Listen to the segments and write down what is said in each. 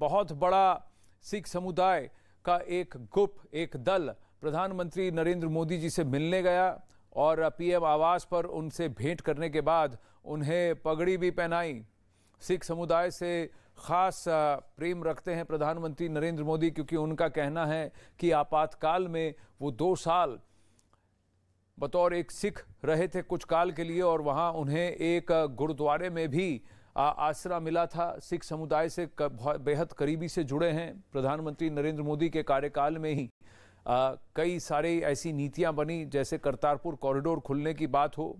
बहुत बड़ा सिख समुदाय का एक गुप एक दल प्रधानमंत्री नरेंद्र मोदी जी से मिलने गया और पीएम आवास पर उनसे भेंट करने के बाद उन्हें पगड़ी भी पहनाई सिख समुदाय से खास प्रेम रखते हैं प्रधानमंत्री नरेंद्र मोदी क्योंकि उनका कहना है कि आपातकाल में वो दो साल बतौर एक सिख रहे थे कुछ काल के लिए और वहाँ उन्हें एक गुरुद्वारे में भी आसरा मिला था सिख समुदाय से बेहद करीबी से जुड़े हैं प्रधानमंत्री नरेंद्र मोदी के कार्यकाल में ही आ, कई सारी ऐसी नीतियां बनी जैसे करतारपुर कॉरिडोर खुलने की बात हो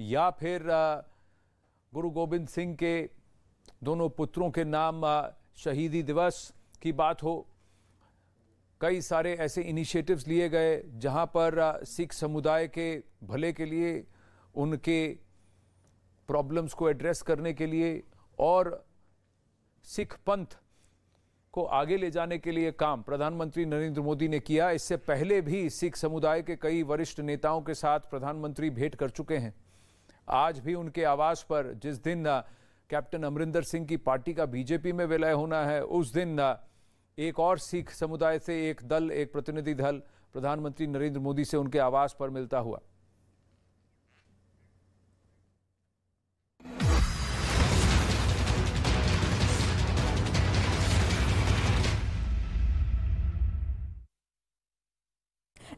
या फिर आ, गुरु गोविंद सिंह के दोनों पुत्रों के नाम आ, शहीदी दिवस की बात हो कई सारे ऐसे इनिशिएटिव्स लिए गए जहां पर सिख समुदाय के भले के लिए उनके प्रॉब्लम्स को एड्रेस करने के लिए और सिख पंथ को आगे ले जाने के लिए काम प्रधानमंत्री नरेंद्र मोदी ने किया इससे पहले भी सिख समुदाय के कई वरिष्ठ नेताओं के साथ प्रधानमंत्री भेंट कर चुके हैं आज भी उनके आवास पर जिस दिन कैप्टन अमरिंदर सिंह की पार्टी का बीजेपी में विलय होना है उस दिन एक और सिख समुदाय से एक दल एक प्रतिनिधि दल प्रधानमंत्री नरेंद्र मोदी से उनके आवास पर मिलता हुआ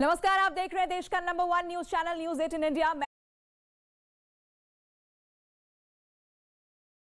नमस्कार आप देख रहे हैं देश का number one news channel news eight in India